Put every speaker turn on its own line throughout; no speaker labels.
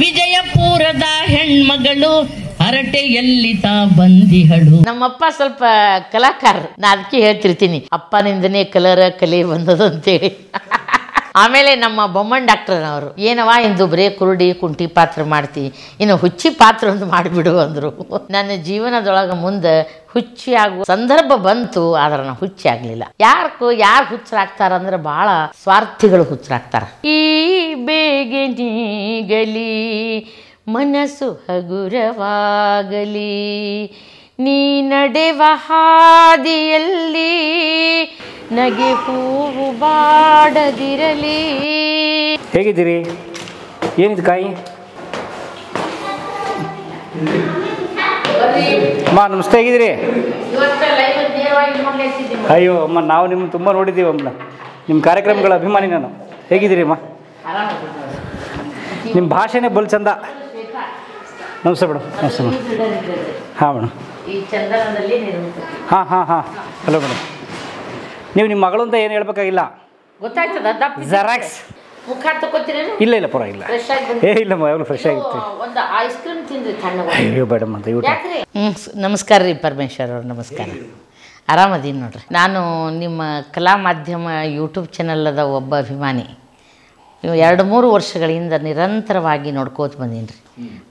ವಿಜಯಪುರದ ಹೆಣ್ಮಗಳು ಹರಟೆಯಲ್ಲಿ ತಾ ಬಂದಿಹಳು ನಮ್ಮಪ್ಪ ಸ್ವಲ್ಪ ಕಲಾಕಾರ ನಾ ಅದಕ್ಕೆ ಹೇಳ್ತಿರ್ತೀನಿ ಅಪ್ಪನಿಂದನೇ ಕಲರ ಕಲೆ ಬಂದದು ಅಂತೇಳಿ ಆಮೇಲೆ ನಮ್ಮ ಬೊಮ್ಮನ್ ಅವರು ಏನವಾ ಇಂದು ಬರೇ ಕುರುಡಿ ಕುಂಟಿ ಪಾತ್ರ ಮಾಡ್ತಿ ಇನ್ನು ಹುಚ್ಚಿ ಪಾತ್ರ ಒಂದು ಮಾಡಿಬಿಡು ಅಂದರು ನನ್ನ ಜೀವನದೊಳಗೆ ಮುಂದೆ ಹುಚ್ಚಿಯಾಗುವ ಸಂದರ್ಭ ಬಂತು ಆದ್ರೆ ನಾವು ಹುಚ್ಚಿ ಆಗ್ಲಿಲ್ಲ ಯಾರು ಯಾರು ಹುಚ್ಚರಾಗ್ತಾರ ಅಂದ್ರೆ ಬಹಳ ಸ್ವಾರ್ಥಿಗಳು ಹುಚ್ಚರಾಗ್ತಾರ ಈ ನೀಗಲಿ ಮನಸ್ಸು ಹಗುರವಾಗಲಿ ನೀ ನಡೆವ ಹಾದಿಯಲ್ಲಿ ನಗೆ ಹೂವು ಬಾಡದಿರಲಿ ಹೇಗಿದ್ದೀರಿ ಏನಿದ್ ಕಾಯಿ ಅಮ್ಮ ನಮಸ್ತೆ ಆಗಿದ್ರಿ ಅಯ್ಯೋ ಅಮ್ಮ ನಾವು ನಿಮ್ಮ ತುಂಬ ನೋಡಿದ್ದೀವಿ ಅಮ್ಮ ನಿಮ್ಮ ಕಾರ್ಯಕ್ರಮಗಳ ಅಭಿಮಾನಿ ನಾನು ಹೇಗಿದ್ದೀರಿ ಅಮ್ಮ ನಿಮ್ಮ ಭಾಷೆನೇ ಬಲ್ ಚಂದ ನಮಸ್ತೆ ಮೇಡಮ್ ನಮಸ್ತೆ ಮೇಡಮ್ ಹಾಂ ಮೇಡಮ್ ಹಾಂ ಹಾಂ ಹಾಂ ಹಲೋ ಮೇಡಮ್ ನೀವು ನಿಮ್ಮ ಮಗಳು ಅಂತ ಏನು ಹೇಳ್ಬೇಕಾಗಿಲ್ಲ ಗೊತ್ತಾಯ್ತದ ಜೆರಾಕ್ಸ್ ಇಲ್ಲ ಇಲ್ಲ ಪರವಾಗಿಲ್ಲ ಏ ಇಲ್ಲ ಯಾವಾಗಲೂ ಫ್ರೆಶ್ ಆಗಿತ್ತು ಅಯ್ಯೋ ಬೇಡಮ್ಮ ಅಂತ ಇವ್ರು ನಮಸ್ಕಾರ ರೀ ಪರಮೇಶ್ವರ್ ಅವ್ರು ನಮಸ್ಕಾರ ಆರಾಮದೀನಿ ನೋಡ್ರಿ ನಾನು ನಿಮ್ಮ ಕಲಾ ಮಾಧ್ಯಮ ಯೂಟ್ಯೂಬ್ ಚಾನಲ್ದ ಒಬ್ಬ ಅಭಿಮಾನಿ ನೀವು ಎರಡು ಮೂರು ವರ್ಷಗಳಿಂದ ನಿರಂತರವಾಗಿ ನೋಡ್ಕೋತ ಬಂದೀನಿ ರೀ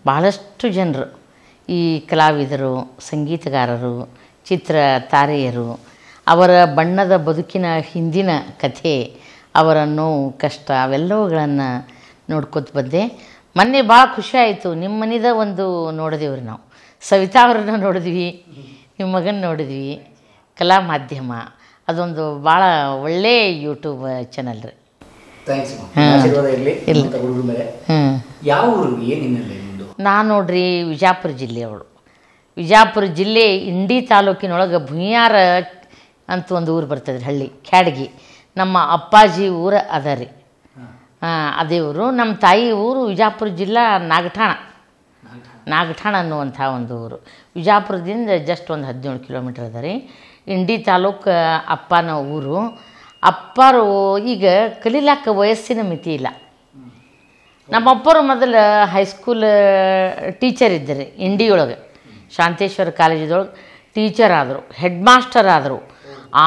ಭಾಳಷ್ಟು ಜನರು ಈ ಕಲಾವಿದರು ಸಂಗೀತಗಾರರು ಚಿತ್ರ ತಾರೆಯರು ಅವರ ಬಣ್ಣದ ಬದುಕಿನ ಹಿಂದಿನ ಕಥೆ ಅವರ ನೋವು ಕಷ್ಟ ಅವೆಲ್ಲವುಗಳನ್ನು ನೋಡ್ಕೊತ ಬಂದೆ ಮೊನ್ನೆ ಭಾಳ ಖುಷಿ ಆಯಿತು ನಿಮ್ಮ ಮನೆಯದ ಒಂದು ನೋಡಿದೆವ್ರಿ ನಾವು ಸವಿತಾ ಅವ್ರನ್ನ ನೋಡಿದ್ವಿ ನಿಮ್ಮ ಮಗನ ನೋಡಿದ್ವಿ ಕಲಾ ಮಾಧ್ಯಮ ಅದೊಂದು ಭಾಳ ಒಳ್ಳೆಯ ಯೂಟ್ಯೂಬ್ ಚಾನಲ್ ರೀ ನಾ ನೋಡ್ರಿ ವಿಜಾಪುರ ಜಿಲ್ಲೆಯವಳು ವಿಜಾಪುರ ಜಿಲ್ಲೆ ಇಂಡಿ ತಾಲೂಕಿನೊಳಗೆ ಭುಯ್ಯಾರ ಅಂತ ಒಂದು ಊರು ಬರ್ತದ್ರಿ ಹಳ್ಳಿ ಖ್ಯಾಡಗಿ ನಮ್ಮ ಅಪ್ಪಾಜಿ ಊರ ಅದ ರೀ ಅದೇ ಊರು ನಮ್ಮ ತಾಯಿ ಊರು ವಿಜಾಪುರ ಜಿಲ್ಲಾ ನಾಗಠಾಣ ನಾಗಠಾಣ ಅನ್ನುವಂಥ ಒಂದು ಊರು ವಿಜಾಪುರದಿಂದ ಜಸ್ಟ್ ಒಂದು ಹದಿನೇಳು ಕಿಲೋಮೀಟ್ರ್ ಅದ ರೀ ಇಂಡಿ ತಾಲೂಕು ಅಪ್ಪನ ಊರು ಅಪ್ಪರು ಈಗ ಕಲೀಲಾಕ ವಯಸ್ಸಿನ ಮಿತಿ ಇಲ್ಲ ನಮ್ಮಪ್ಪರು ಮೊದಲು ಹೈಸ್ಕೂಲ್ ಟೀಚರ್ ಇದ್ದರು ಇಂಡಿಯೊಳಗೆ ಶಾಂತೇಶ್ವರ ಕಾಲೇಜದೊಳಗೆ ಟೀಚರ್ ಆದರು ಹೆಡ್ ಮಾಸ್ಟರ್ ಆದರು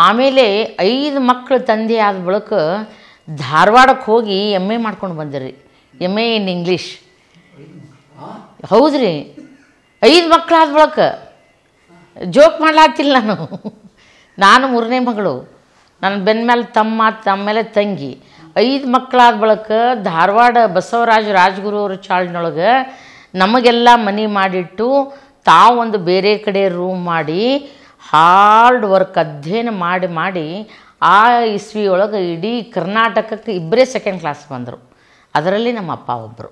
ಆಮೇಲೆ ಐದು ಮಕ್ಕಳು ತಂದೆ ಆದ ಬಳಿಕ ಧಾರವಾಡಕ್ಕೆ ಹೋಗಿ ಎಮ್ ಎ ಮಾಡ್ಕೊಂಡು ಬಂದಿರಿ ಎಮ್ ಎ ಇನ್ ಇಂಗ್ಲೀಷ್ ಹೌದ್ರಿ ಐದು ಮಕ್ಕಳಾದ ಬಳಿಕ ಜೋಕ್ ಮಾಡ್ಲಾತಿಲ್ಲ ನಾನು ನಾನು ಮೂರನೇ ಮಗಳು ನನ್ನ ಬೆನ್ನ ಮೇಲೆ ತಮ್ಮ ತಮ್ಮ ಮೇಲೆ ತಂಗಿ ಐದು ಮಕ್ಕಳಾದ ಬಳಿಕ ಧಾರವಾಡ ಬಸವರಾಜ ರಾಜಗುರು ಅವ್ರ ಚಾಳಿನೊಳಗೆ ನಮಗೆಲ್ಲ ಮನೆ ಮಾಡಿಟ್ಟು ತಾವೊಂದು ಒಂದು ಬೇರೆ ಕಡೆ ರೂಮ್ ಮಾಡಿ ಹಾರ್ಡ್ ವರ್ಕ್ ಅಧ್ಯಯನ ಮಾಡಿ ಮಾಡಿ ಆ ಇಸ್ವಿ ಒಳಗೆ ಇಡೀ ಕರ್ನಾಟಕಕ್ಕೆ ಇಬ್ಬರೇ ಸೆಕೆಂಡ್ ಕ್ಲಾಸ್ ಬಂದರು ಅದರಲ್ಲಿ ನಮ್ಮ ಅಪ್ಪ ಒಬ್ಬರು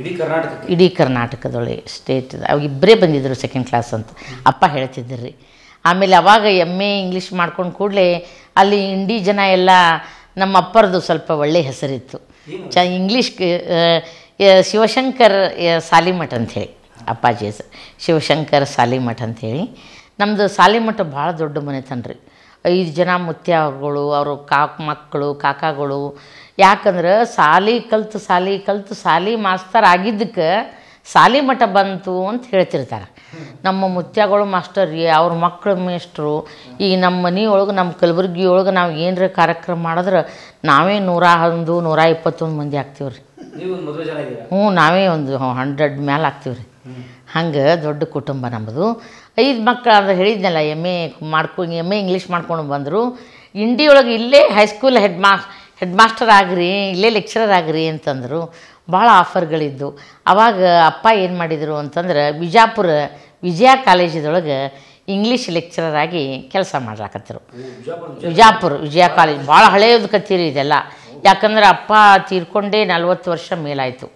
ಇಡೀ ಕರ್ನಾಟಕ ಇಡೀ ಕರ್ನಾಟಕದೊಳಗೆ ಸ್ಟೇಟ್ ಅವಾಗ ಇಬ್ಬರೇ ಬಂದಿದ್ದರು ಸೆಕೆಂಡ್ ಕ್ಲಾಸ್ ಅಂತ ಅಪ್ಪ ಹೇಳ್ತಿದ್ದರು ಆಮೇಲೆ ಅವಾಗ ಎಮ್ ಎ ಇಂಗ್ಲೀಷ್ ಮಾಡ್ಕೊಂಡು ಕೂಡಲೇ ಅಲ್ಲಿ ಇಂಡಿ ಜನ ಎಲ್ಲ ನಮ್ಮ ಅಪ್ಪರದು ಸ್ವಲ್ಪ ಒಳ್ಳೆ ಹೆಸರಿತ್ತು ಚ ಇಂಗ್ಲೀಷ್ ಶಿವಶಂಕರ್ ಸಾಲಿಮಠ ಅಂಥೇಳಿ ಅಪ್ಪಾಜಿ ಹೆಸರು ಶಿವಶಂಕರ್ ಸಾಲಿಮಠ್ ಅಂಥೇಳಿ ನಮ್ಮದು ಸಾಲಿಮಠ ಭಾಳ ದೊಡ್ಡ ಮನೆತನ ರೀ ಐದು ಜನ ಮುತ್ಯಾಗಳು ಅವರು ಕಾಕ ಮಕ್ಕಳು ಕಾಕಾಗಳು ಯಾಕಂದ್ರೆ ಸಾಲಿ ಕಲ್ತು ಸಾಲಿ ಕಲ್ತು ಸಾಲಿ ಮಾಸ್ತರ್ ಆಗಿದ್ದಕ್ಕೆ ಸಾಲಿ ಮಠ ಬಂತು ಅಂತ ಹೇಳ್ತಿರ್ತಾರೆ ನಮ್ಮ ಮುತ್ಯಗಳು ಮಾಸ್ಟರ್ ರೀ ಅವ್ರ ಮಕ್ಕಳು ಮೇಷ್ಟ್ರು ಈಗ ನಮ್ಮ ಮನೆಯೊಳಗೆ ನಮ್ಮ ಕಲಬುರ್ಗಿ ಒಳಗೆ ನಾವು ಏನರ ಕಾರ್ಯಕ್ರಮ ಮಾಡಿದ್ರೆ ನಾವೇ ನೂರ ಒಂದು ನೂರ ಇಪ್ಪತ್ತೊಂದು ಮಂದಿ ಆಗ್ತೀವಿ ರೀ ಹ್ಞೂ ನಾವೇ ಒಂದು ಹಂಡ್ರೆಡ್ ಮ್ಯಾಲ ಆಗ್ತೀವಿ ರೀ ಹಂಗೆ ದೊಡ್ಡ ಕುಟುಂಬ ನಮ್ಮದು ಐದು ಮಕ್ಕಳು ಅಂತ ಹೇಳಿದ್ನಲ್ಲ ಎಮ್ ಎ ಮಾಡ್ಕೊ ಎಮ್ ಎ ಇಂಗ್ಲೀಷ್ ಮಾಡ್ಕೊಂಡು ಬಂದರು ಇಂಡಿಯೊಳಗೆ ಇಲ್ಲೇ ಹೈಸ್ಕೂಲ್ ಹೆಡ್ ಮಾ ಹೆಡ್ ಮಾಸ್ಟರ್ ಆಗ್ರಿ ಇಲ್ಲೇ ಲೆಕ್ಚರರ್ ಆಗ್ರಿ ಅಂತಂದರು ಭಾಳ ಆಫರ್ಗಳಿದ್ದು ಆವಾಗ ಅಪ್ಪ ಏನು ಮಾಡಿದರು ಅಂತಂದ್ರೆ ಬಿಜಾಪುರ ವಿಜಯ ಕಾಲೇಜದೊಳಗೆ ಇಂಗ್ಲೀಷ್ ಲೆಕ್ಚರರ್ ಆಗಿ ಕೆಲಸ ಮಾಡ್ಲಾಕತ್ತರು ವಿಜಾಪುರ ವಿಜಯ ಕಾಲೇಜ್ ಭಾಳ ಹಳೆಯದು ಕತ್ತೀರಿ ಇದೆಲ್ಲ ಯಾಕಂದ್ರೆ ಅಪ್ಪ ತೀರ್ಕೊಂಡೇ ನಲ್ವತ್ತು ವರ್ಷ ಮೇಲಾಯಿತು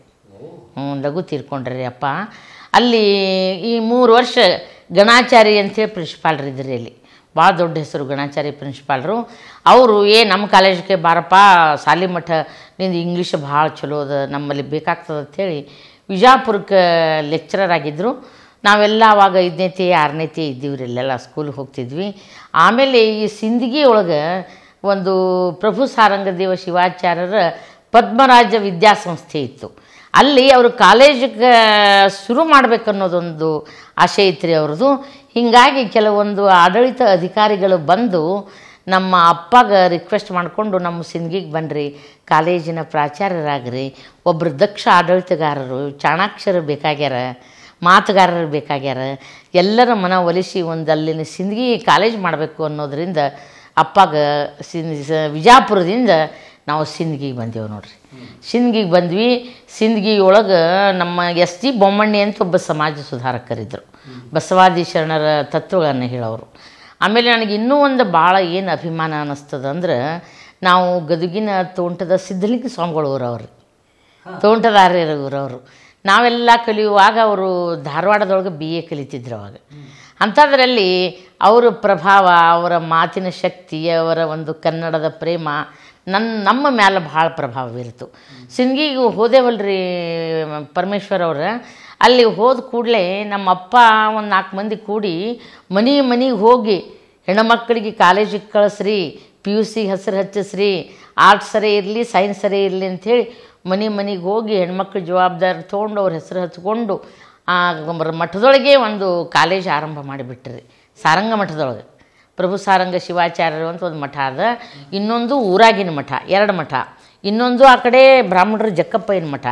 ಹ್ಞೂ ಲಘು ತೀರ್ಕೊಂಡ್ರಿ ಅಪ್ಪ ಅಲ್ಲಿ ಈ ಮೂರು ವರ್ಷ ಗಣಾಚಾರಿ ಅಂಥೇಳಿ ಇದ್ರಿ ಇಲ್ಲಿ ಭಾಳ ದೊಡ್ಡ ಹೆಸರು ಗಣಾಚಾರಿ ಪ್ರಿನ್ಸಿಪಾಲ್ರು ಅವರು ಏ ನಮ್ಮ ಕಾಲೇಜ್ಗೆ ಬಾರಪ್ಪ ಸಾಲಿಮಠ ನಿಂದು ಇಂಗ್ಲೀಷ್ ಭಾಳ ಚಲೋ ಅದ ನಮ್ಮಲ್ಲಿ ಬೇಕಾಗ್ತದೆ ಅಂಥೇಳಿ ವಿಜಾಪುರಕ್ಕೆ ಲೆಕ್ಚರರ್ ಆಗಿದ್ದರು ನಾವೆಲ್ಲ ಆವಾಗ ಐದನೇತಿ ಆರನೇತಿ ಇದ್ದೀವ್ರಿ ಇಲ್ಲೆಲ್ಲ ಸ್ಕೂಲ್ಗೆ ಹೋಗ್ತಿದ್ವಿ ಆಮೇಲೆ ಈ ಸಿಂದಗಿ ಒಳಗೆ ಒಂದು ಪ್ರಭು ಸಾರಂಗದೇವ ಶಿವಾಚಾರ್ಯರ ಪದ್ಮರಾಜ ವಿದ್ಯಾಸಂಸ್ಥೆ ಇತ್ತು ಅಲ್ಲಿ ಅವರು ಕಾಲೇಜಿಗೆ ಶುರು ಅನ್ನೋದೊಂದು ಆಶೆ ಐತ್ರಿ ಅವ್ರದ್ದು ಹೀಗಾಗಿ ಕೆಲವೊಂದು ಆಡಳಿತ ಅಧಿಕಾರಿಗಳು ಬಂದು ನಮ್ಮ ಅಪ್ಪಗೆ ರಿಕ್ವೆಸ್ಟ್ ಮಾಡಿಕೊಂಡು ನಮ್ಮ ಸಿಂಧಿಗೆ ಬನ್ನಿರಿ ಕಾಲೇಜಿನ ಪ್ರಾಚಾರ್ಯರಾಗ್ರಿ ಒಬ್ಬರು ದಕ್ಷ ಆಡಳಿತಗಾರರು ಚಾಣಾಕ್ಷರು ಬೇಕಾಗ್ಯಾರ ಮಾತುಗಾರರು ಬೇಕಾಗ್ಯಾರ ಎಲ್ಲರ ಮನ ಒಲಿಸಿ ಒಂದು ಅಲ್ಲಿನ ಸಿಂದಗಿ ಕಾಲೇಜ್ ಮಾಡಬೇಕು ಅನ್ನೋದರಿಂದ ಅಪ್ಪಾಗ ಸಿನ್ ವಿಜಾಪುರದಿಂದ ನಾವು ಸಿಂಧಿಗೆ ಬಂದೇವು ನೋಡ್ರಿ ಸಿಂಧಿಗೆ ಬಂದ್ವಿ ಸಿಂದಗಿ ಒಳಗೆ ನಮ್ಮ ಎಸ್ ಜಿ ಬೊಮ್ಮಣ್ಣಿ ಅಂತ ಒಬ್ಬ ಸಮಾಜ ಸುಧಾರಕರಿದ್ದರು ಬಸವಾದಿ ಶರಣರ ತತ್ವಗಳನ್ನು ಹೇಳೋರು ಆಮೇಲೆ ನನಗೆ ಇನ್ನೂ ಒಂದು ಭಾಳ ಏನು ಅಭಿಮಾನ ಅನ್ನಿಸ್ತದಂದ್ರೆ ನಾವು ಗದುಗಿನ ತೋಂಟದ ಸಿದ್ಧಲಿಂಗ ಸ್ವಾಮಿಗಳು ಊರವ್ರು ತೋಂಟದ ಊರವರು ನಾವೆಲ್ಲ ಕಲಿಯುವಾಗ ಅವರು ಧಾರವಾಡದೊಳಗೆ ಬಿ ಎ ಕಲಿತಿದ್ರು ಅವಾಗ ಅಂಥದ್ರಲ್ಲಿ ಅವರ ಪ್ರಭಾವ ಅವರ ಮಾತಿನ ಶಕ್ತಿ ಅವರ ಒಂದು ಕನ್ನಡದ ಪ್ರೇಮ ನನ್ನ ನಮ್ಮ ಮ್ಯಾಲೆ ಭಾಳ ಪ್ರಭಾವ ಬೀರಿತು ಸಿಂಗಿಗೆ ಹೋದೇವಲ್ರಿ ಪರಮೇಶ್ವರ್ ಅವ್ರ ಅಲ್ಲಿ ಹೋದ ಕೂಡಲೇ ನಮ್ಮ ಅಪ್ಪ ಒಂದು ನಾಲ್ಕು ಮಂದಿ ಕೂಡಿ ಮನೆ ಮನೆಗೆ ಹೋಗಿ ಹೆಣ್ಮಕ್ಳಿಗೆ ಕಾಲೇಜಿಗೆ ಕಳಿಸ್ರಿ ಪಿ ಯು ಸಿಗೆ ಹೆಸರು ಹಚ್ಚಿಸ್ರಿ ಸರಿ ಇರಲಿ ಸೈನ್ಸ್ ಸರಿ ಇರಲಿ ಅಂಥೇಳಿ ಮನೆ ಮನೆಗೆ ಹೋಗಿ ಹೆಣ್ಮಕ್ಳು ಜವಾಬ್ದಾರಿ ತೊಗೊಂಡು ಅವ್ರ ಹೆಸರು ಹಚ್ಕೊಂಡು ಮಠದೊಳಗೆ ಒಂದು ಕಾಲೇಜ್ ಆರಂಭ ಮಾಡಿಬಿಟ್ರಿ ಸಾರಂಗ ಮಠದೊಳಗೆ ಪ್ರಭು ಸಾರಂಗ ಶಿವಾಚಾರ್ಯರು ಅಂತ ಒಂದು ಮಠ ಅದ ಇನ್ನೊಂದು ಊರಾಗಿನ ಮಠ ಎರಡು ಮಠ ಇನ್ನೊಂದು ಆ ಕಡೆ ಬ್ರಾಹ್ಮಣರು ಜಕ್ಕಪ್ಪಯ್ಯನ ಮಠ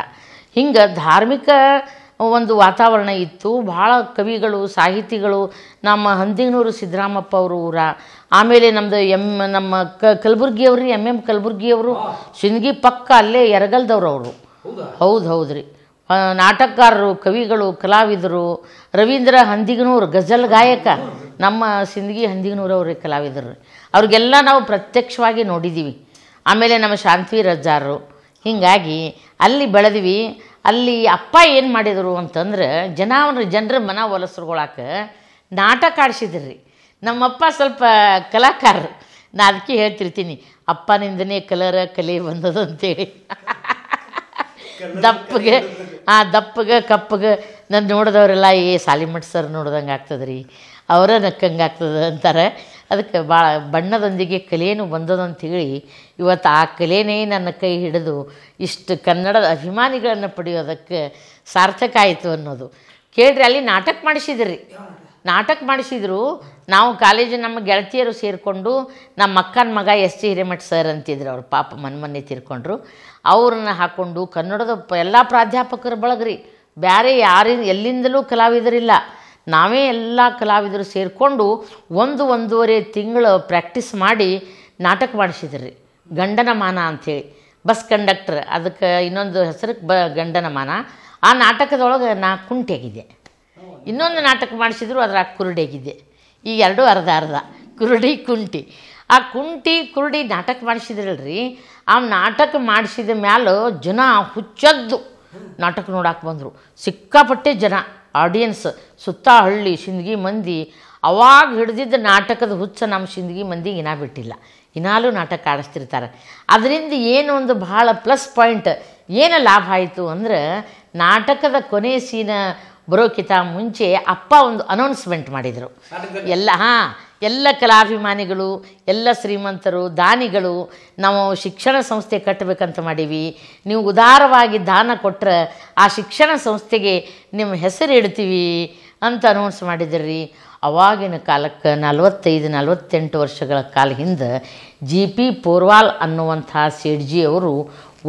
ಹಿಂಗೆ ಧಾರ್ಮಿಕ ಒಂದು ವಾತಾವರಣ ಇತ್ತು ಭಾಳ ಕವಿಗಳು ಸಾಹಿತಿಗಳು ನಮ್ಮ ಹಂದಿನೂರು ಸಿದ್ದರಾಮಪ್ಪ ಅವರು ಊರ ಆಮೇಲೆ ನಮ್ಮದು ಎಮ್ ನಮ್ಮ ಕ ಕಲಬುರ್ಗಿಯವ್ರಿ ಎಮ್ ಎಮ್ ಕಲಬುರ್ಗಿಯವರು ಸಿಂದಗಿ ಪಕ್ಕ ಅಲ್ಲೇ ಎರಗಲ್ದವ್ರು ಅವರು ಹೌದು ಹೌದು ರೀ ನಾಟಕಕಾರರು ಕವಿಗಳು ಕಲಾವಿದರು ರವೀಂದ್ರ ಹಂದಿಗನೂರು ಗಜಲ್ ಗಾಯಕ ನಮ್ಮ ಸಿಂದಗಿ ಹಂದಿಗನೂರವ್ರ ಕಲಾವಿದರು ಅವ್ರಿಗೆಲ್ಲ ನಾವು ಪ್ರತ್ಯಕ್ಷವಾಗಿ ನೋಡಿದ್ದೀವಿ ಆಮೇಲೆ ನಮ್ಮ ಶಾಂತವಿ ರಜಾರು ಹೀಗಾಗಿ ಅಲ್ಲಿ ಬೆಳೆದ್ವಿ ಅಲ್ಲಿ ಅಪ್ಪ ಏನು ಮಾಡಿದರು ಅಂತಂದ್ರೆ ಜನ ಜನರ ಮನ ಒಲಸರುಗಳಾಕ ನಾಟಕ ಆಡಿಸಿದ್ರಿ ನಮ್ಮಪ್ಪ ಸ್ವಲ್ಪ ಕಲಾಕಾರರು ನಾ ಅದಕ್ಕೆ ಹೇಳ್ತಿರ್ತೀನಿ ಅಪ್ಪನಿಂದನೇ ಕಲರ ಕಲೆ ಬಂದದಂತೇಳಿ ದಪ್ಪಗೆ ಆ ದಪ್ಪಗೆ ಕಪ್ಪಗೆ ನಾನು ನೋಡಿದವರೆಲ್ಲ ಏ ಸಾಲಿಮಠ ಸರ್ ನೋಡ್ದಂಗೆ ಆಗ್ತದ್ರಿ ಅವರ ನಕ್ಕಂಗೆ ಆಗ್ತದೆ ಅಂತಾರೆ ಅದಕ್ಕೆ ಭಾಳ ಬಣ್ಣದೊಂದಿಗೆ ಕಲೆಯೂ ಹೇಳಿ ಇವತ್ತು ಆ ಕಲೆಯೇ ನನ್ನ ಕೈ ಹಿಡಿದು ಇಷ್ಟು ಕನ್ನಡದ ಅಭಿಮಾನಿಗಳನ್ನು ಪಡೆಯೋದಕ್ಕೆ ಸಾರ್ಥಕ ಆಯಿತು ಅನ್ನೋದು ಕೇಳ್ರಿ ಅಲ್ಲಿ ನಾಟಕ ಮಾಡಿಸಿದ್ರಿ ನಾಟಕ ಮಾಡಿಸಿದ್ರು ನಾವು ಕಾಲೇಜು ನಮ್ಮ ಗೆಳತಿಯರು ಸೇರಿಕೊಂಡು ನಮ್ಮ ಅಕ್ಕನ ಮಗ ಎಸ್ ಟಿ ಹಿರೇಮಠ ಸರ್ ಅಂತಿದ್ರು ಅವ್ರ ಪಾಪ ಮೊನ್ನೆ ತಿರ್ಕೊಂಡ್ರು ಅವ್ರನ್ನ ಹಾಕ್ಕೊಂಡು ಕನ್ನಡದ ಎಲ್ಲ ಪ್ರಾಧ್ಯಾಪಕರ ಬಳಗ್ರಿ ಬೇರೆ ಯಾರಿ ಎಲ್ಲಿಂದಲೂ ಕಲಾವಿದರಿಲ್ಲ ನಾವೇ ಎಲ್ಲ ಕಲಾವಿದರು ಸೇರಿಕೊಂಡು ಒಂದು ಒಂದೂವರೆ ತಿಂಗಳು ಪ್ರ್ಯಾಕ್ಟೀಸ್ ಮಾಡಿ ನಾಟಕ ಮಾಡಿಸಿದ್ರಿ ಗಂಡನ ಮಾನ ಅಂಥೇಳಿ ಬಸ್ ಕಂಡಕ್ಟರ್ ಅದಕ್ಕೆ ಇನ್ನೊಂದು ಹೆಸರು ಬ ಗಂಡನ ಮಾನ ಆ ನಾಟಕದೊಳಗೆ ನಾ ಕುಂಟೆಗಿದ್ದೆ ಇನ್ನೊಂದು ನಾಟಕ ಮಾಡಿಸಿದ್ರು ಅದರ ಕುರುಡಿಯಾಗಿದೆ ಈ ಎರಡು ಅರ್ಧ ಅರ್ಧ ಕುರುಡಿ ಕುಂಟಿ ಆ ಕುಂಟಿ ಕುರುಡಿ ನಾಟಕ ಮಾಡಿಸಿದ್ರಲ್ರಿ ಆ ನಾಟಕ ಮಾಡಿಸಿದ ಮ್ಯಾಲ ಜನ ಹುಚ್ಚದ್ದು ನಾಟಕ ನೋಡಕ್ಕೆ ಬಂದರು ಸಿಕ್ಕಾಪಟ್ಟೆ ಜನ ಆಡಿಯನ್ಸ್ ಸುತ್ತ ಹಳ್ಳಿ ಸಿಂದಗಿ ಮಂದಿ ಅವಾಗ ಹಿಡಿದಿದ್ದ ನಾಟಕದ ಹುಚ್ಚ ನಮ್ಮ ಸಿಂದಗಿ ಮಂದಿಗೆ ಇನ್ನ ಬಿಟ್ಟಿಲ್ಲ ಇನ್ನಾಲೂ ನಾಟಕ ಆಡಿಸ್ತಿರ್ತಾರೆ ಅದರಿಂದ ಏನು ಒಂದು ಭಾಳ ಪ್ಲಸ್ ಪಾಯಿಂಟ್ ಏನು ಲಾಭ ಆಯಿತು ಅಂದರೆ ನಾಟಕದ ಕೊನೆ ಸೀನ ಬರೋಕ್ಕಿಂತ ಮುಂಚೆ ಅಪ್ಪ ಒಂದು ಅನೌನ್ಸ್ಮೆಂಟ್ ಮಾಡಿದರು ಎಲ್ಲ ಹಾಂ ಎಲ್ಲ ಕಲಾಭಿಮಾನಿಗಳು ಎಲ್ಲ ಶ್ರೀಮಂತರು ದಾನಿಗಳು ನಾವು ಶಿಕ್ಷಣ ಸಂಸ್ಥೆ ಕಟ್ಟಬೇಕಂತ ಮಾಡೀವಿ ನೀವು ಉದಾರವಾಗಿ ದಾನ ಕೊಟ್ಟರೆ ಆ ಶಿಕ್ಷಣ ಸಂಸ್ಥೆಗೆ ನಿಮ್ಮ ಹೆಸರು ಇಡ್ತೀವಿ ಅಂತ ಅನೌನ್ಸ್ ಮಾಡಿದ್ರಿ ಅವಾಗಿನ ಕಾಲಕ್ಕೆ ನಲವತ್ತೈದು ನಲವತ್ತೆಂಟು ವರ್ಷಗಳ ಕಾಲ ಹಿಂದೆ ಜಿ ಪಿ ಪೋರ್ವಾಲ್ ಅನ್ನುವಂಥ ಅವರು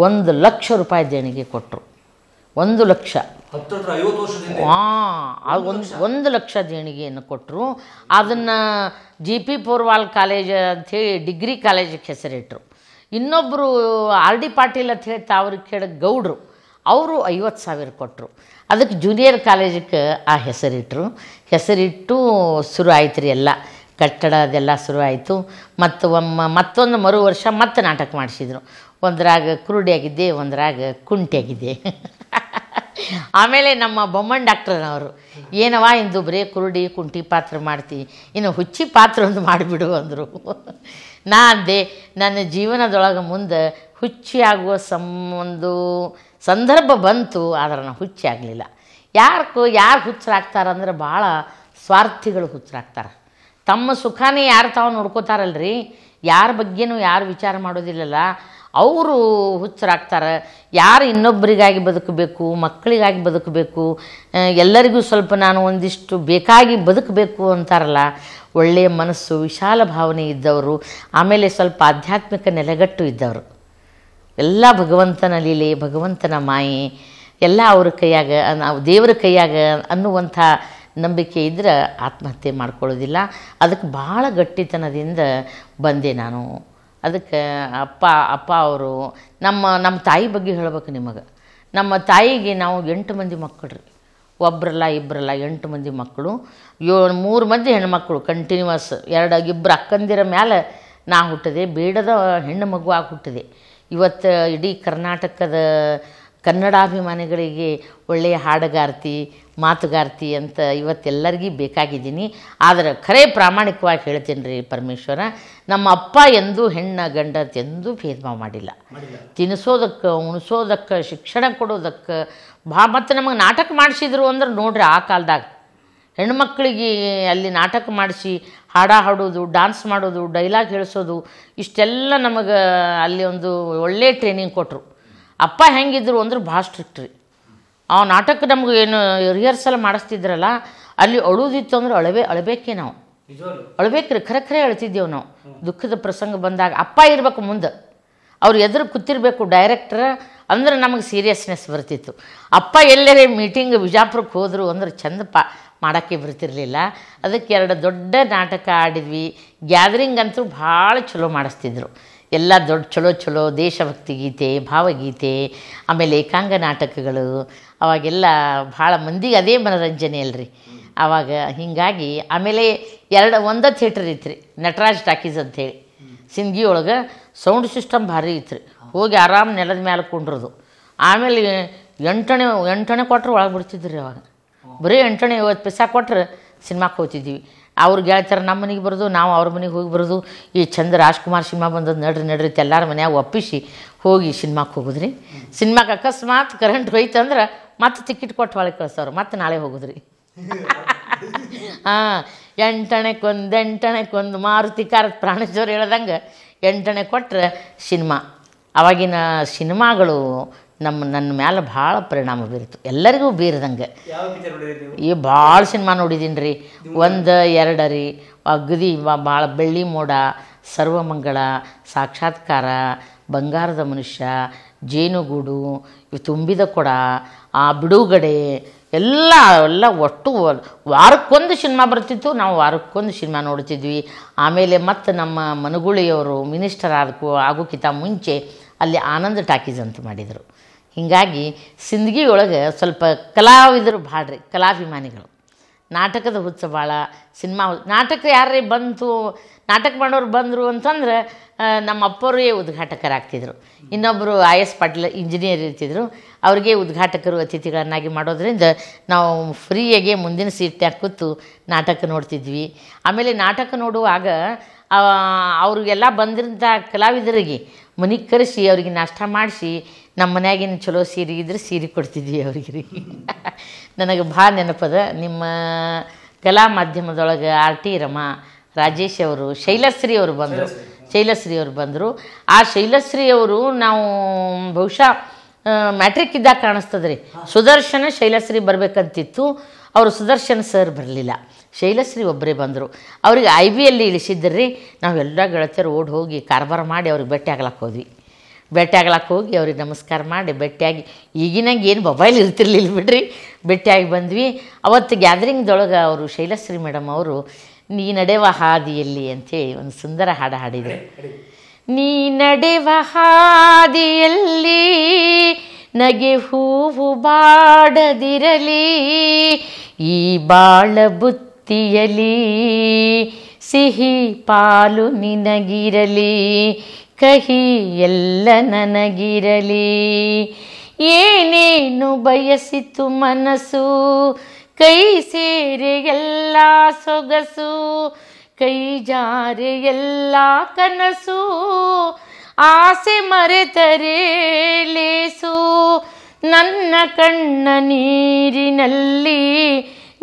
ಒಂದು ಲಕ್ಷ ರೂಪಾಯಿ ದೇಣಿಗೆ ಕೊಟ್ಟರು ಒಂದು ಲಕ್ಷ ಹಾಂ ಒಂದು ಒಂದು ಲಕ್ಷ ದೇಣಿಗೆಯನ್ನು ಕೊಟ್ಟರು ಅದನ್ನು ಜಿ ಪಿ ಪೋರ್ವಾಲ್ ಕಾಲೇಜ್ ಅಂಥೇಳಿ ಡಿಗ್ರಿ ಕಾಲೇಜಿಗೆ ಹೆಸರಿಟ್ಟರು ಇನ್ನೊಬ್ಬರು ಆರ್ ಡಿ ಪಾಟೀಲ್ ಅಂತ ಹೇಳಿ ತಾವ್ರಿಗೆ ಕೇಳಿ ಗೌಡ್ರು ಅವರು ಐವತ್ತು ಸಾವಿರ ಕೊಟ್ಟರು ಅದಕ್ಕೆ ಜೂನಿಯರ್ ಕಾಲೇಜಿಗೆ ಆ ಹೆಸರಿಟ್ಟರು ಹೆಸರಿಟ್ಟು ಶುರು ಆಯ್ತು ರೀ ಎಲ್ಲ ಕಟ್ಟಡ ಅದೆಲ್ಲ ಶುರು ಆಯಿತು ಮತ್ತು ಒಮ್ಮ ಮತ್ತೊಂದು ಮರು ವರ್ಷ ಮತ್ತೆ ನಾಟಕ ಮಾಡಿಸಿದರು ಒಂದರಾಗ ಕುರುಡಿಯಾಗಿದ್ದೆ ಒಂದರಾಗ ಕುಂಟಿಯಾಗಿದ್ದೆ ಆಮೇಲೆ ನಮ್ಮ ಬೊಮ್ಮನ್ ಡಾಕ್ಟ್ರನವರು ಏನವಾ ಇಂದು ಬರೀ ಕುರುಡಿ ಕುಂಟಿ ಪಾತ್ರ ಮಾಡ್ತೀವಿ ಇನ್ನು ಹುಚ್ಚಿ ಪಾತ್ರ ಒಂದು ಮಾಡಿಬಿಡು ಅಂದರು ನಾ ಅಂದೆ ನನ್ನ ಜೀವನದೊಳಗೆ ಮುಂದೆ ಹುಚ್ಚಿ ಆಗುವ ಸಂ ಒಂದು ಸಂದರ್ಭ ಬಂತು ಆದ್ರೆ ನಾನು ಹುಚ್ಚಿ ಆಗಲಿಲ್ಲ ಯಾರು ಯಾರು ಹುಚ್ಚರಾಗ್ತಾರಂದ್ರೆ ಭಾಳ ಸ್ವಾರ್ಥಿಗಳು ಹುಚ್ಚರಾಗ್ತಾರೆ ತಮ್ಮ ಸುಖನೇ ಯಾರು ತಾವು ನೋಡ್ಕೋತಾರಲ್ರಿ ಯಾರ ಬಗ್ಗೆನೂ ಯಾರು ವಿಚಾರ ಮಾಡೋದಿಲ್ಲಲ್ಲ ಅವರು ಹುಚ್ಚರಾಗ್ತಾರೆ ಯಾರು ಇನ್ನೊಬ್ಬರಿಗಾಗಿ ಬದುಕಬೇಕು ಮಕ್ಕಳಿಗಾಗಿ ಬದುಕಬೇಕು ಎಲ್ಲರಿಗೂ ಸ್ವಲ್ಪ ನಾನು ಒಂದಿಷ್ಟು ಬೇಕಾಗಿ ಬದುಕಬೇಕು ಅಂತಾರಲ್ಲ ಒಳ್ಳೆಯ ಮನಸ್ಸು ವಿಶಾಲ ಭಾವನೆ ಇದ್ದವರು ಆಮೇಲೆ ಸ್ವಲ್ಪ ಆಧ್ಯಾತ್ಮಿಕ ನೆಲೆಗಟ್ಟು ಇದ್ದವರು ಎಲ್ಲ ಭಗವಂತನ ಲೀಲೆ ಭಗವಂತನ ಮಾಯೆ ಎಲ್ಲ ಅವ್ರ ಕೈಯಾಗ ನಾವು ದೇವರ ಕೈಯಾಗ ಅನ್ನುವಂಥ ನಂಬಿಕೆ ಇದ್ದರೆ ಆತ್ಮಹತ್ಯೆ ಮಾಡ್ಕೊಳ್ಳೋದಿಲ್ಲ ಅದಕ್ಕೆ ಭಾಳ ಗಟ್ಟಿತನದಿಂದ ಬಂದೆ ನಾನು ಅದಕ್ಕೆ ಅಪ್ಪ ಅಪ್ಪ ಅವರು ನಮ್ಮ ನಮ್ಮ ತಾಯಿ ಬಗ್ಗೆ ಹೇಳ್ಬೇಕು ನಿಮಗೆ ನಮ್ಮ ತಾಯಿಗೆ ನಾವು ಎಂಟು ಮಂದಿ ಮಕ್ಕಳು ರೀ ಒಬ್ರಲ್ಲ ಇಬ್ಬರಲ್ಲ ಎಂಟು ಮಂದಿ ಮಕ್ಕಳು ಏಳು ಮೂರು ಮಂದಿ ಹೆಣ್ಮಕ್ಳು ಕಂಟಿನ್ಯೂವಸ್ ಎರಡು ಇಬ್ಬರು ಅಕ್ಕಂದಿರ ಮೇಲೆ ನಾ ಹುಟ್ಟಿದೆ ಬೇಡದ ಹೆಣ್ಣು ಆಗಿ ಹುಟ್ಟಿದೆ ಇವತ್ತು ಇಡೀ ಕರ್ನಾಟಕದ ಕನ್ನಡಾಭಿಮಾನಿಗಳಿಗೆ ಒಳ್ಳೆಯ ಹಾಡುಗಾರ್ತಿ ಮಾತುಗಾರ್ತಿ ಅಂತ ಇವತ್ತೆಲ್ಲರಿಗೂ ಬೇಕಾಗಿದ್ದೀನಿ ಆದರೆ ಖರೆ ಪ್ರಾಮಾಣಿಕವಾಗಿ ಹೇಳ್ತೀನಿ ರೀ ಪರಮೇಶ್ವರ ನಮ್ಮ ಅಪ್ಪ ಎಂದು ಹೆಣ್ಣ ಗಂಡ ಎಂದೂ ಭೇದ ಮಾಡಿಲ್ಲ ತಿನ್ನಿಸೋದಕ್ಕೆ ಉಣಿಸೋದಕ್ಕೆ ಶಿಕ್ಷಣ ಕೊಡೋದಕ್ಕೆ ಭಾ ಮತ್ತು ನಮಗೆ ನಾಟಕ ಮಾಡಿಸಿದ್ರು ಅಂದ್ರೆ ನೋಡ್ರಿ ಆ ಕಾಲದಾಗ ಹೆಣ್ಮಕ್ಳಿಗೆ ಅಲ್ಲಿ ನಾಟಕ ಮಾಡಿಸಿ ಹಾಡ ಹಾಡೋದು ಡಾನ್ಸ್ ಮಾಡೋದು ಡೈಲಾಗ್ ಹೇಳಿಸೋದು ಇಷ್ಟೆಲ್ಲ ನಮಗೆ ಅಲ್ಲಿ ಒಂದು ಒಳ್ಳೆಯ ಟ್ರೈನಿಂಗ್ ಕೊಟ್ಟರು ಅಪ್ಪ ಹೆಂಗಿದ್ರು ಅಂದ್ರೆ ಭಾಳ ಸ್ಟ್ರಿಕ್ಟ್ ರೀ ಆ ನಾಟಕ ನಮ್ಗೆ ಏನು ರಿಹರ್ಸಲ್ ಮಾಡಿಸ್ತಿದ್ರಲ್ಲ ಅಲ್ಲಿ ಅಳುವುದಿತ್ತು ಅಂದ್ರೆ ಅಳವೇ ಅಳಬೇಕೇ ನಾವು ಅಳಬೇಕ್ರಿ ಖರೆ ಖರೆ ಅಳ್ತಿದ್ದೇವೆ ನಾವು ದುಃಖದ ಪ್ರಸಂಗ ಬಂದಾಗ ಅಪ್ಪ ಇರಬೇಕು ಮುಂದೆ ಅವ್ರು ಎದುರು ಕೂತಿರ್ಬೇಕು ಡೈರೆಕ್ಟ್ರ ಅಂದ್ರೆ ನಮಗೆ ಸೀರಿಯಸ್ನೆಸ್ ಬರ್ತಿತ್ತು ಅಪ್ಪ ಎಲ್ಲರೇ ಮೀಟಿಂಗ್ ಬಿಜಾಪುರಕ್ಕೆ ಹೋದರು ಅಂದ್ರೆ ಚಂದ ಪಾ ಮಾಡೋಕ್ಕೆ ಬರ್ತಿರ್ಲಿಲ್ಲ ಅದಕ್ಕೆ ಎರಡು ದೊಡ್ಡ ನಾಟಕ ಆಡಿದ್ವಿ ಗ್ಯಾದರಿಂಗ್ ಅಂತೂ ಭಾಳ ಚಲೋ ಮಾಡಿಸ್ತಿದ್ರು ಎಲ್ಲ ದೊಡ್ಡ ಚಲೋ ಚಲೋ ದೇಶಭಕ್ತಿ ಗೀತೆ ಭಾವಗೀತೆ ಆಮೇಲೆ ಏಕಾಂಗ ನಾಟಕಗಳು ಅವಾಗೆಲ್ಲ ಭಾಳ ಮಂದಿಗೆ ಅದೇ ಮನೋರಂಜನೆ ಅಲ್ರಿ ಆವಾಗ ಹೀಗಾಗಿ ಆಮೇಲೆ ಎರಡು ಒಂದೇ ಥಿಯೇಟರ್ ಇತ್ತು ರೀ ನಟರಾಜ್ ಟಾಕೀಸ್ ಅಂಥೇಳಿ ಸಿಂಧಿ ಒಳಗೆ ಸೌಂಡ್ ಸಿಸ್ಟಮ್ ಭಾರಿ ಇತ್ತು ರೀ ಹೋಗಿ ಆರಾಮ್ ನೆಲದ ಮೇಲೆ ಕುಂಡ್ರದು ಆಮೇಲೆ ಎಂಟನೇ ಎಂಟನೇ ಕೊಟ್ರೆ ಒಳಗೆ ಬಿಡ್ತಿದ್ರು ರೀ ಅವಾಗ ಬರೀ ಎಂಟನೇ ಐವತ್ತು ಪೈಸಾ ಕೊಟ್ರೆ ಸಿನಿಮಾಕ್ಕೆ ಹೋಗ್ತಿದ್ವಿ ಅವ್ರ ಗೆಳತಾರೆ ನಮ್ಮ ಮನೆಗೆ ಬರೋದು ನಾವು ಅವ್ರ ಮನೆಗೆ ಹೋಗಿ ಬರೋದು ಈ ಚಂದ ರಾಜ್ಕುಮಾರ್ ಸಿನಿಮಾ ಬಂದದ್ದು ನಡ್ರಿ ನಡ್ರಿ ಎಲ್ಲರ ಮನ್ಯಾಗ ಒಪ್ಪಿಸಿ ಹೋಗಿ ಸಿನಿಮಾಕ್ಕೆ ಹೋಗುದ್ರಿ ಸಿನಿಮಾಕ್ಕೆ ಅಕಸ್ಮಾತ್ ಕರೆಂಟ್ ಹೋಯ್ತಂದ್ರೆ ಮತ್ತೆ ಟಿಕೆಟ್ ಕೊಟ್ಟು ಒಳಗೆ ಕಳಿಸೋರು ಮತ್ತೆ ನಾಳೆ ಹೋಗುದ್ರಿ ಹಾಂ ಎಂಟಣೆಕ್ಕೊಂದು ಎಂಟಣೆಕ್ಕೊಂದು ಮಾರುತಿ ಕಾರದ ಪ್ರಾಣೇಶ್ವರ್ ಹೇಳ್ದಂಗೆ ಎಂಟಣೆ ಕೊಟ್ಟರೆ ಸಿನಿಮಾ ಅವಾಗಿನ ಸಿನಿಮಾಗಳು ನಮ್ಮ ನನ್ನ ಮ್ಯಾಲೆ ಭಾಳ ಪರಿಣಾಮ ಬೀರಿತು ಎಲ್ಲರಿಗೂ ಬೀರದಂಗೆ ಈ ಭಾಳ ಸಿನಿಮಾ ನೋಡಿದ್ದೀನಿ ರೀ ಒಂದು ಎರಡು ರೀ ಅಗದಿ ಭಾಳ ಬೆಳ್ಳಿ ಮೋಡ ಸರ್ವಮಂಗಳ ಸಾಕ್ಷಾತ್ಕಾರ ಬಂಗಾರದ ಮನುಷ್ಯ ಜೇನುಗೂಡು ತುಂಬಿದ ಕೊಡ ಆ ಬಿಡುಗಡೆ ಎಲ್ಲ ಎಲ್ಲ ಒಟ್ಟು ವಾರಕ್ಕೊಂದು ಸಿನಿಮಾ ಬರ್ತಿತ್ತು ನಾವು ವಾರಕ್ಕೊಂದು ಸಿನಿಮಾ ನೋಡ್ತಿದ್ವಿ ಆಮೇಲೆ ಮತ್ತು ನಮ್ಮ ಮನುಗುಳಿಯವರು ಮಿನಿಸ್ಟರ್ ಆದಕ್ಕೂ ಆಗೋಕ್ಕಿಂತ ಮುಂಚೆ ಅಲ್ಲಿ ಆನಂದ್ ಟಾಕೀಸ್ ಅಂತ ಮಾಡಿದರು ಹೀಗಾಗಿ ಸಿಂದಗಿಯೊಳಗೆ ಸ್ವಲ್ಪ ಕಲಾವಿದರು ಭಾಳ ರೀ ಕಲಾಭಿಮಾನಿಗಳು ನಾಟಕದ ಹುಚ್ಚ ಭಾಳ ಸಿನಿಮಾ ನಾಟಕ ಯಾರೇ ಬಂತು ನಾಟಕ ಮಾಡೋರು ಬಂದರು ಅಂತಂದ್ರೆ ನಮ್ಮ ಅಪ್ಪವರೇ ಉದ್ಘಾಟಕರಾಗ್ತಿದ್ರು ಇನ್ನೊಬ್ಬರು ಐ ಎಸ್ ಪಾಟೀಲ್ ಇಂಜಿನಿಯರ್ ಇರ್ತಿದ್ರು ಅವ್ರಿಗೆ ಉದ್ಘಾಟಕರು ಅತಿಥಿಗಳನ್ನಾಗಿ ಮಾಡೋದರಿಂದ ನಾವು ಫ್ರೀಯಾಗಿ ಮುಂದಿನ ಸೀಟ್ನಾಗ ಕೂತು ನಾಟಕ ನೋಡ್ತಿದ್ವಿ ಆಮೇಲೆ ನಾಟಕ ನೋಡುವಾಗ ಅವ್ರಿಗೆಲ್ಲ ಬಂದಿರಂಥ ಕಲಾವಿದರಿಗೆ ಮನೆಗೆ ಕರೆಸಿ ಅವರಿಗೆ ನಾಷ್ಟ ಮಾಡಿಸಿ ನಮ್ಮ ಮನ್ಯಾಗಿನ ಚಲೋ ಸೀರೆ ಇದ್ರೆ ಸೀರೆ ಕೊಡ್ತಿದ್ವಿ ಅವ್ರಿಗೆ ರೀ ನನಗೆ ಭಾಳ ನೆನಪದ ನಿಮ್ಮ ಕಲಾ ಮಾಧ್ಯಮದೊಳಗೆ ಆರ್ ಟಿ ರಮಾ ರಾಜೇಶ್ ಅವರು ಶೈಲಶ್ರೀ ಅವರು ಬಂದರು ಶೈಲಶ್ರೀ ಅವರು ಬಂದರು ಆ ಶೈಲಶ್ರೀ ಅವರು ನಾವು ಬಹುಶಃ ಮ್ಯಾಟ್ರಿಕ್ ಇದ್ದಾಗ ಕಾಣಿಸ್ತದೆ ರೀ ಸುದರ್ಶನ ಶೈಲಶ್ರೀ ಬರಬೇಕಂತಿತ್ತು ಅವರು ಸುದರ್ಶನ್ ಸರ್ ಬರಲಿಲ್ಲ ಶೈಲಶ್ರೀ ಒಬ್ಬರೇ ಬಂದರು ಅವ್ರಿಗೆ ಐ ಬಿಯಲ್ಲಿ ಇಳಿಸಿದ್ರಿ ನಾವು ಎಲ್ಲ ಗೆಳತಿಯರು ಓಡಿ ಹೋಗಿ ಕಾರ್ಬಾರ ಮಾಡಿ ಅವ್ರಿಗೆ ಭೇಟಿ ಆಗ್ಲಾಕೆ ಹೋದ್ವಿ ಭೇಟಿಯಾಗ್ಲಕ್ಕೆ ಹೋಗಿ ಅವ್ರಿಗೆ ನಮಸ್ಕಾರ ಮಾಡಿ ಭೇಟಿಯಾಗಿ ಈಗಿನಂಗೆ ಏನು ಮೊಬೈಲ್ ಇರ್ತಿರ್ಲಿಲ್ಲ ಬಿಡ್ರಿ ಭೇಟಿಯಾಗಿ ಬಂದ್ವಿ ಅವತ್ತು ಗ್ಯಾದ್ರಿಂಗ್ದೊಳಗೆ ಅವರು ಶೈಲಶ್ರೀ ಮೇಡಮ್ ಅವರು ನೀ ನಡೆವ ಹಾದಿಯಲ್ಲಿ ಅಂತೇಳಿ ಒಂದು ಸುಂದರ ಹಾಡು ಹಾಡಿದರು ನೀ ನಡೆವ ಹಾದಿಯಲ್ಲಿ ನಗೆ ಹೂವು ಬಾಡದಿರಲಿ ಈ ಬಾಳ ಬುತ್ತಿಯಲಿ ಸಿಹಿ ಪಾಲು ನಿನಗಿರಲಿ ಕಹಿ ಎಲ್ಲ ನನಗಿರಲಿ ಏನೇನು ಬಯಸಿತು ಮನಸ್ಸು ಕೈ ಸೇರೆ ಎಲ್ಲ ಸೊಗಸು ಕೈ ಜಾರೆ ಎಲ್ಲ ಕನಸು ಆಸೆ ಮರೆತರೆ ಲೇಸು ನನ್ನ ಕಣ್ಣ ನೀರಿನಲ್ಲಿ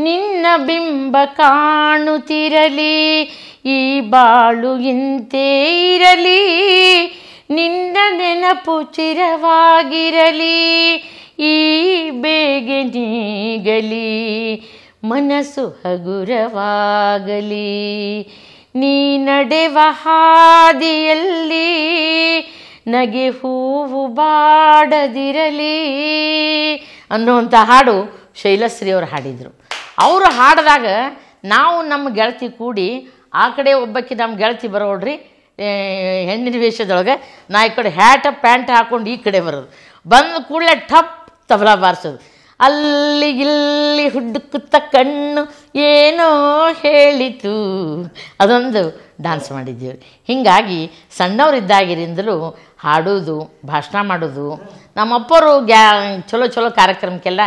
ನಿನ್ನ ಬಿಂಬ ಕಾಣುತ್ತಿರಲಿ ಈ ಬಾಳು ಇಂತೇ ಇರಲಿ ನಿನ್ನ ನೆನಪು ಚಿರವಾಗಿರಲಿ ಈ ಬೇಗೆ ನೀಗಲಿ ಮನಸ್ಸು ಹಗುರವಾಗಲಿ ನೀ ನಡೆವ ಹಾದಿಯಲ್ಲಿ ನಗೆ ಹೂವು ಬಾಡದಿರಲಿ ಅನ್ನುವಂಥ ಹಾಡು ಶೈಲಶ್ರೀ ಅವರು ಹಾಡಿದರು ಅವರು ಹಾಡಿದಾಗ ನಾವು ನಮ್ಮ ಗೆಳತಿ ಕೂಡಿ ಆ ಕಡೆ ಒಬ್ಬಕ್ಕೆ ನಮ್ಮ ಗೆಳತಿ ಬರೋಳ್ರಿ ಹೆಣ್ಣಿನ ವೇಷದೊಳಗೆ ನಾ ಈ ಕಡೆ ಹ್ಯಾಟ ಪ್ಯಾಂಟ್ ಹಾಕ್ಕೊಂಡು ಈ ಕಡೆ ಬರೋದು ಬಂದ ಕೂಡಲೇ ಠಪ್ ತಬಲಾ ಬಾರಿಸೋದು ಅಲ್ಲಿ ಇಲ್ಲಿ ಹುಡುಕುತ್ತ ಕಣ್ಣು ಏನೋ ಹೇಳಿತು ಅದೊಂದು ಡಾನ್ಸ್ ಮಾಡಿದ್ದೀವಿ ಹೀಗಾಗಿ ಸಣ್ಣವರಿದ್ದಾಗಿರಿಂದಲೂ ಹಾಡೋದು ಭಾಷಣ ಮಾಡೋದು ನಮ್ಮಪ್ಪರು ಗ್ಯಾ ಚಲೋ ಚಲೋ ಕಾರ್ಯಕ್ರಮಕ್ಕೆಲ್ಲ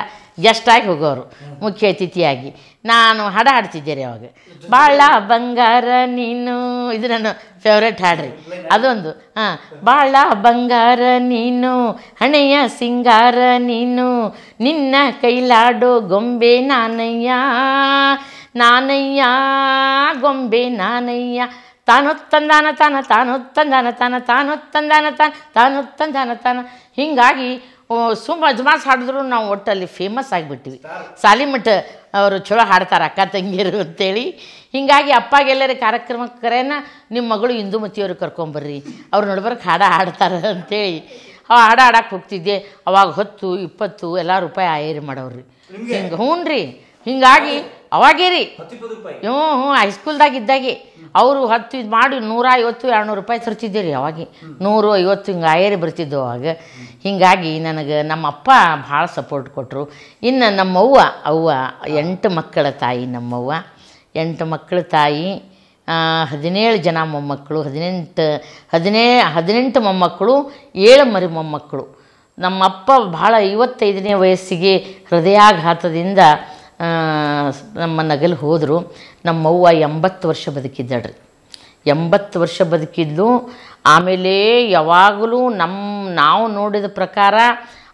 ಗೆಸ್ಟಾಗಿ ಹೋಗೋರು ಮುಖ್ಯ ಅತಿಥಿಯಾಗಿ ನಾನು ಹಾಡು ಹಾಡ್ತಿದ್ದೇನೆ ಅವಾಗ ಬಾಳ ಬಂಗಾರ ನೀನು ಇದು ನನ್ನ ಫೇವ್ರೇಟ್ ಹಾಡ್ರಿ ಅದೊಂದು ಹಾಂ ಬಾಳ ಬಂಗಾರ ನೀನು ಹಣೆಯ ಸಿಂಗಾರ ನೀನು ನಿನ್ನ ಕೈಲಾಡೋ ಗೊಂಬೆ ನಾನಯ್ಯ ನಾನಯ್ಯ ಗೊಂಬೆ ನಾನಯ್ಯ ತಾನೊತ್ತಂದಾನ ತಾನ ತಾನೊತ್ತಂದಾನ ತಾನ ತಾನೊತ್ತಂದಾನ ತಾನ ತಾನೊತ್ತಂದಾನ ತಾನ ಹೀಗಾಗಿ ಸುಮ್ಮ ಅಜ್ಮಾಸ್ ಹಾಡಿದ್ರು ನಾವು ಅಲ್ಲಿ ಫೇಮಸ್ ಆಗಿಬಿಟ್ಟಿವಿ ಸಾಲಿಮಠ ಅವರು ಚಲೋ ಹಾಡ್ತಾರೆ ಅಕ್ಕ ತಂಗಿಯರು ಅಂತೇಳಿ ಹೀಗಾಗಿ ಕಾರ್ಯಕ್ರಮಕ್ಕೆ ಕಾರ್ಯಕ್ರಮಕ್ಕರೇನ ನಿಮ್ಮ ಮಗಳು ಹಿಂದೂಮತಿಯವರು ಕರ್ಕೊಂಬರ್ರಿ ಅವ್ರು ನೋಡ್ಬರ್ಕೆ ಹಾಡ ಹಾಡ್ತಾರೆ ಅಂತೇಳಿ ಅವ ಹಾಡ ಹಾಡಕ್ಕೆ ಹೋಗ್ತಿದ್ದೆ ಅವಾಗ ಹೊತ್ತು ಇಪ್ಪತ್ತು ಎಲ್ಲ ರೂಪಾಯಿ ಆಯರಿ ಮಾಡೋರು ಹಿಂಗೆ ಹ್ಞೂ ರೀ ಹೀಗಾಗಿ ಅವಾಗೇರಿ ಹ್ಞೂ ಹ್ಞೂ ಹೈಸ್ಕೂಲ್ದಾಗ ಇದ್ದಾಗೆ ಅವರು ಹತ್ತು ಇದು ಮಾಡಿ ನೂರ ಐವತ್ತು ಎರಡುನೂರು ರೂಪಾಯಿ ತರ್ತಿದ್ದೀರಿ ರೀ ಅವಾಗ ನೂರು ಐವತ್ತು ಹಿಂಗೆ ಆಯರಿ ಬರ್ತಿದ್ದವು ಅವಾಗ ಹೀಗಾಗಿ ನನಗೆ ನಮ್ಮ ಅಪ್ಪ ಭಾಳ ಸಪೋರ್ಟ್ ಕೊಟ್ಟರು ಇನ್ನು ನಮ್ಮವ್ವ ಅವ್ವ ಎಂಟು ಮಕ್ಕಳ ತಾಯಿ ನಮ್ಮವ್ವ ಎಂಟು ಮಕ್ಕಳ ತಾಯಿ ಹದಿನೇಳು ಜನ ಮೊಮ್ಮಕ್ಕಳು ಹದಿನೆಂಟು ಹದಿನೇ ಹದಿನೆಂಟು ಮೊಮ್ಮಕ್ಕಳು ಏಳು ಮರಿ ಮೊಮ್ಮಕ್ಕಳು ನಮ್ಮಪ್ಪ ಭಾಳ ಐವತ್ತೈದನೇ ವಯಸ್ಸಿಗೆ ಹೃದಯಾಘಾತದಿಂದ ನಮ್ಮ ನಗಲು ಹೋದರು ನಮ್ಮವ್ವ ಎಂಬತ್ತು ವರ್ಷ ಬದುಕಿದ್ದಾಳ್ರಿ ಎಂಬತ್ತು ವರ್ಷ ಬದುಕಿದ್ಲು ಆಮೇಲೆ ಯಾವಾಗಲೂ ನಮ್ಮ ನಾವು ನೋಡಿದ ಪ್ರಕಾರ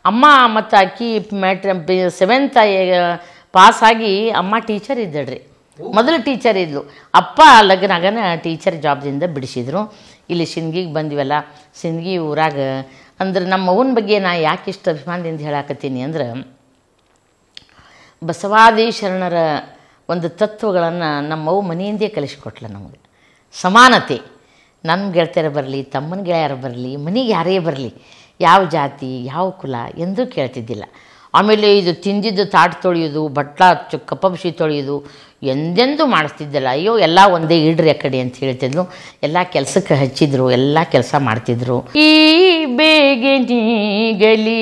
ಅಮ್ಮ ಮತ್ತು ಅಕ್ಕಿ ಮ್ಯಾಟ್ರ ಸೆವೆಂತ್ ಪಾಸಾಗಿ ಅಮ್ಮ ಟೀಚರ್ ಇದ್ದಾಳ್ರಿ ಮೊದಲು ಟೀಚರ್ ಇದ್ಲು ಅಪ್ಪ ಲಗ್ನಾಗನ ಟೀಚರ್ ಜಾಬ್ದಿಂದ ಬಿಡಿಸಿದ್ರು ಇಲ್ಲಿ ಸಿಂದ್ಗಿಗೆ ಬಂದಿವಲ್ಲ ಸಿಂದ್ಗಿ ಊರಾಗ ಅಂದ್ರೆ ನಮ್ಮ ಅವನ ಬಗ್ಗೆ ನಾ ಯಾಕೆ ಇಷ್ಟು ಅಭಿಮಾನದಿಂದ ಹೇಳಾಕತ್ತೀನಿ ಅಂದ್ರೆ ಬಸವಾದಿ ಶರಣರ ಒಂದು ತತ್ವಗಳನ್ನು ನಮ್ಮವು ಮನೆಯಿಂದೇ ಕಲಿಸಿಕೊಟ್ಲ ನಮಗೆ ಸಮಾನತೆ ನನ್ನ ಗೆಳತಿಯರು ಬರಲಿ ತಮ್ಮನ ಗೆಳೆಯರು ಬರಲಿ ಮನೆಗೆ ಯಾರೇ ಬರಲಿ ಯಾವ ಜಾತಿ ಯಾವ ಕುಲ ಎಂದೂ ಕೇಳ್ತಿದ್ದಿಲ್ಲ ಆಮೇಲೆ ಇದು ತಿಂದಿದ್ದು ತಾಟ್ ತೊಳೆಯೋದು ಬಟ್ಲ ಚು ತೊಳೆಯೋದು ಎಂದೆಂದೂ ಮಾಡಿಸ್ತಿದ್ದಿಲ್ಲ ಅಯ್ಯೋ ಎಲ್ಲ ಒಂದೇ ಇಡ್ರಿ ಆ ಕಡೆ ಅಂತ ಹೇಳ್ತಿದ್ರು ಎಲ್ಲ ಕೆಲಸಕ್ಕೆ ಹಚ್ಚಿದ್ರು ಎಲ್ಲ ಕೆಲಸ ಮಾಡ್ತಿದ್ರು ಈ ಬೇಗ ನೀಗಲಿ